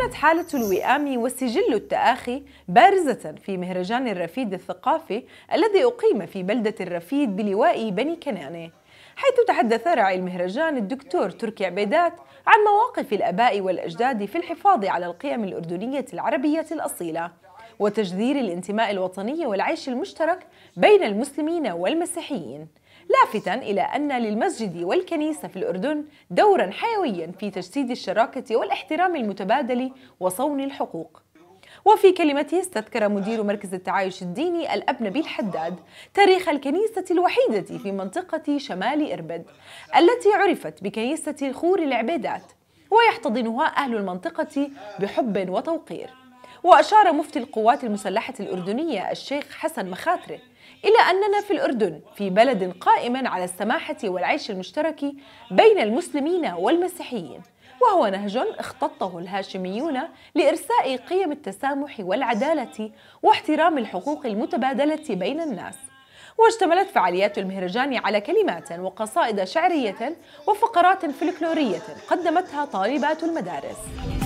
كانت حالة الوئام وسجل التآخي بارزة في مهرجان الرفيد الثقافي الذي أقيم في بلدة الرفيد بلواء بني كنانة حيث تحدث راعي المهرجان الدكتور تركي عبيدات عن مواقف الآباء والأجداد في الحفاظ على القيم الأردنية العربية الأصيلة وتجذير الانتماء الوطني والعيش المشترك بين المسلمين والمسيحيين لافتا إلى أن للمسجد والكنيسة في الأردن دورا حيويا في تجسيد الشراكة والاحترام المتبادل وصون الحقوق وفي كلمته استذكر مدير مركز التعايش الديني الأب نبيل حداد تاريخ الكنيسة الوحيدة في منطقة شمال إربد التي عرفت بكنيسة خور العبيدات ويحتضنها أهل المنطقة بحب وتوقير وأشار مفتي القوات المسلحة الأردنية الشيخ حسن مخاترة إلى أننا في الأردن في بلد قائم على السماحة والعيش المشترك بين المسلمين والمسيحيين وهو نهج اختطه الهاشميون لإرساء قيم التسامح والعدالة واحترام الحقوق المتبادلة بين الناس واشتملت فعاليات المهرجان على كلمات وقصائد شعرية وفقرات فلكلورية قدمتها طالبات المدارس